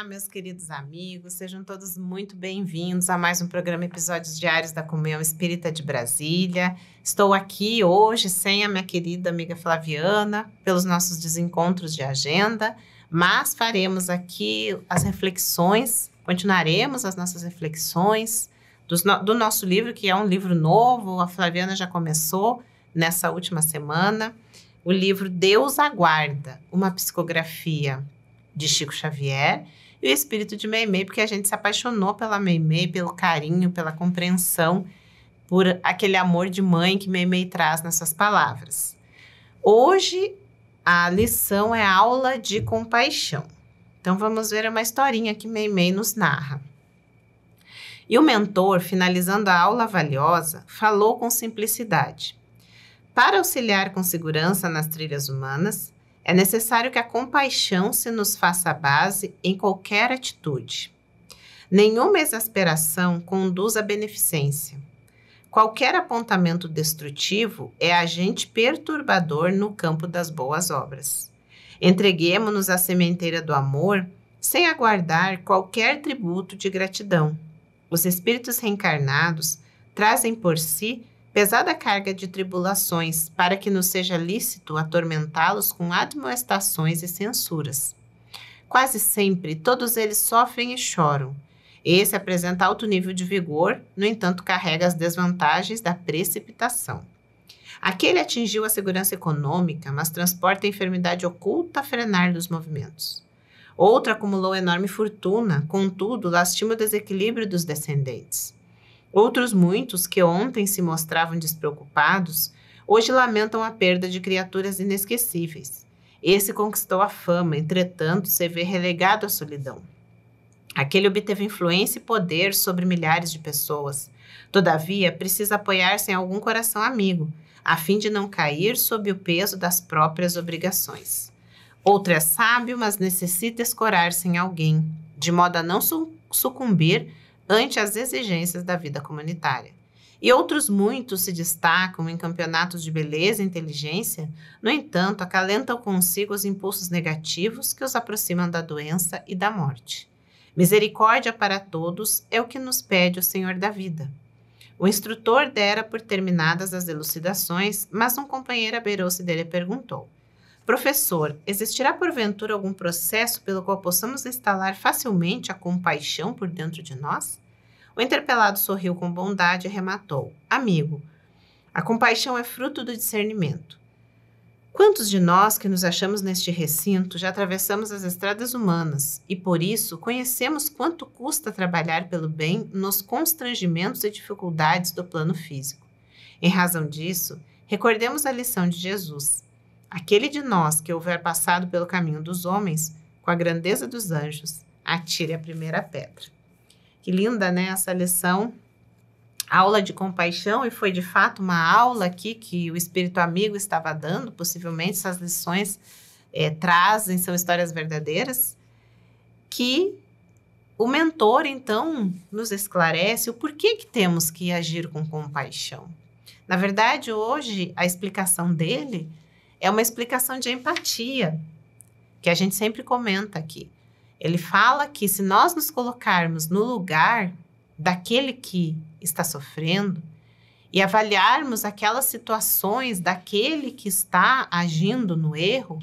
Olá, meus queridos amigos, sejam todos muito bem-vindos a mais um programa Episódios Diários da Comunhão Espírita de Brasília. Estou aqui hoje sem a minha querida amiga Flaviana, pelos nossos desencontros de agenda, mas faremos aqui as reflexões, continuaremos as nossas reflexões do, do nosso livro, que é um livro novo, a Flaviana já começou nessa última semana. O livro Deus Aguarda, uma psicografia de Chico Xavier, e o espírito de Meimei, porque a gente se apaixonou pela Meimei, pelo carinho, pela compreensão, por aquele amor de mãe que Meimei traz nessas palavras. Hoje a lição é aula de compaixão. Então vamos ver uma historinha que Meimei nos narra. E o mentor, finalizando a aula valiosa, falou com simplicidade. Para auxiliar com segurança nas trilhas humanas, é necessário que a compaixão se nos faça base em qualquer atitude. Nenhuma exasperação conduz à beneficência. Qualquer apontamento destrutivo é agente perturbador no campo das boas obras. Entreguemo-nos à sementeira do amor sem aguardar qualquer tributo de gratidão. Os espíritos reencarnados trazem por si pesada carga de tribulações, para que nos seja lícito atormentá-los com admoestações e censuras. Quase sempre, todos eles sofrem e choram. Esse apresenta alto nível de vigor, no entanto, carrega as desvantagens da precipitação. Aquele atingiu a segurança econômica, mas transporta a enfermidade oculta a frenar dos movimentos. Outro acumulou enorme fortuna, contudo, lastima o desequilíbrio dos descendentes. Outros muitos que ontem se mostravam despreocupados, hoje lamentam a perda de criaturas inesquecíveis. Esse conquistou a fama, entretanto, se vê relegado à solidão. Aquele obteve influência e poder sobre milhares de pessoas. Todavia, precisa apoiar-se em algum coração amigo, a fim de não cair sob o peso das próprias obrigações. Outro é sábio, mas necessita escorar-se em alguém, de modo a não sucumbir ante as exigências da vida comunitária. E outros muitos se destacam em campeonatos de beleza e inteligência, no entanto, acalentam consigo os impulsos negativos que os aproximam da doença e da morte. Misericórdia para todos é o que nos pede o Senhor da vida. O instrutor dera por terminadas as elucidações, mas um companheiro abeirou-se dele e perguntou: Professor, existirá porventura algum processo pelo qual possamos instalar facilmente a compaixão por dentro de nós? O interpelado sorriu com bondade e rematou: Amigo, a compaixão é fruto do discernimento. Quantos de nós que nos achamos neste recinto já atravessamos as estradas humanas e, por isso, conhecemos quanto custa trabalhar pelo bem nos constrangimentos e dificuldades do plano físico? Em razão disso, recordemos a lição de Jesus. Aquele de nós que houver passado pelo caminho dos homens, com a grandeza dos anjos, atire a primeira pedra. Que linda, né? Essa lição. Aula de compaixão, e foi de fato uma aula aqui que o espírito amigo estava dando. Possivelmente essas lições é, trazem, são histórias verdadeiras. Que o mentor, então, nos esclarece o porquê que temos que agir com compaixão. Na verdade, hoje, a explicação dele é uma explicação de empatia, que a gente sempre comenta aqui. Ele fala que se nós nos colocarmos no lugar daquele que está sofrendo e avaliarmos aquelas situações daquele que está agindo no erro,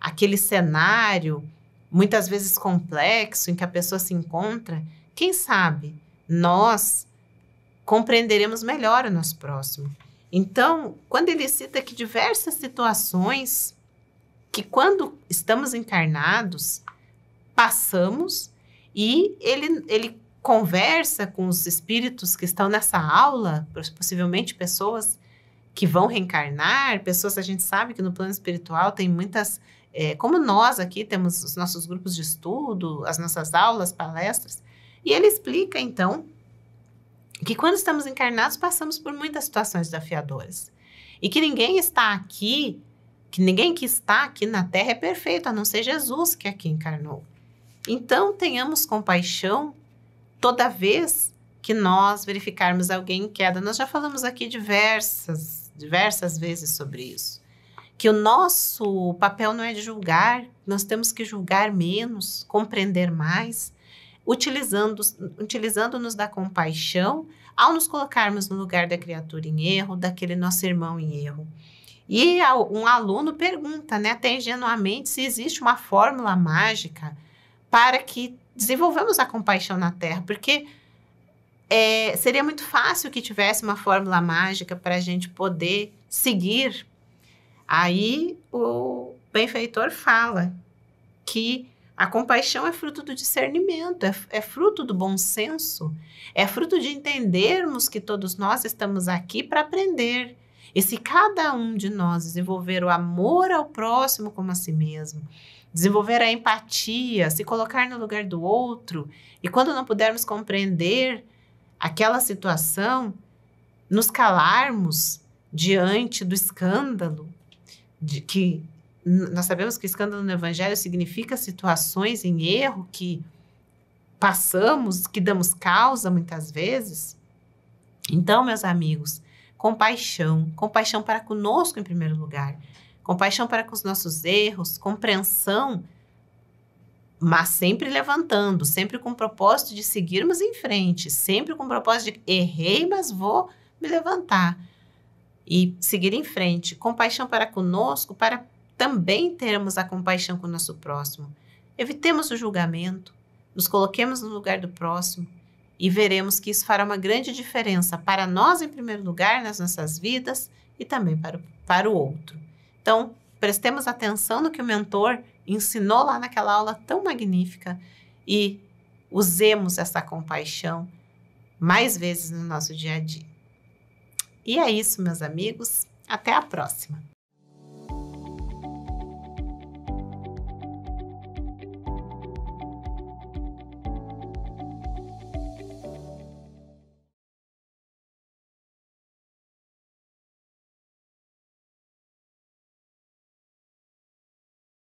aquele cenário muitas vezes complexo em que a pessoa se encontra, quem sabe nós compreenderemos melhor o nosso próximo. Então, quando ele cita que diversas situações que quando estamos encarnados passamos e ele, ele conversa com os espíritos que estão nessa aula, possivelmente pessoas que vão reencarnar, pessoas a gente sabe que no plano espiritual tem muitas, é, como nós aqui temos os nossos grupos de estudo, as nossas aulas, palestras, e ele explica então que quando estamos encarnados passamos por muitas situações desafiadoras. E que ninguém está aqui, que ninguém que está aqui na Terra é perfeito, a não ser Jesus que aqui encarnou. Então tenhamos compaixão toda vez que nós verificarmos alguém em queda. Nós já falamos aqui diversas, diversas vezes sobre isso. Que o nosso papel não é de julgar, nós temos que julgar menos, compreender mais utilizando-nos utilizando da compaixão ao nos colocarmos no lugar da criatura em erro, daquele nosso irmão em erro. E um aluno pergunta, né, até ingenuamente, se existe uma fórmula mágica para que desenvolvamos a compaixão na Terra, porque é, seria muito fácil que tivesse uma fórmula mágica para a gente poder seguir. Aí o benfeitor fala que a compaixão é fruto do discernimento, é, é, fruto do bom senso, é fruto de entendermos que todos nós estamos aqui para aprender. E se cada um de nós desenvolver o amor ao próximo como a si mesmo, desenvolver a empatia, se colocar no lugar do outro, e quando não pudermos compreender aquela situação, nos calarmos diante do escândalo de que nós sabemos que escândalo no evangelho significa situações em erro que passamos, que damos causa muitas vezes. Então, meus amigos, compaixão, compaixão para conosco em primeiro lugar, compaixão para com os nossos erros, compreensão, mas sempre levantando, sempre com o propósito de seguirmos em frente, sempre com o propósito de errei, mas vou me levantar e seguir em frente. Compaixão para conosco, para também teremos a compaixão com o nosso próximo. Evitemos o julgamento, nos coloquemos no lugar do próximo e veremos que isso fará uma grande diferença para nós, em primeiro lugar, nas nossas vidas e também para o, para o outro. Então, prestemos atenção no que o mentor ensinou lá naquela aula tão magnífica e usemos essa compaixão mais vezes no nosso dia a dia. E é isso, meus amigos. Até a próxima!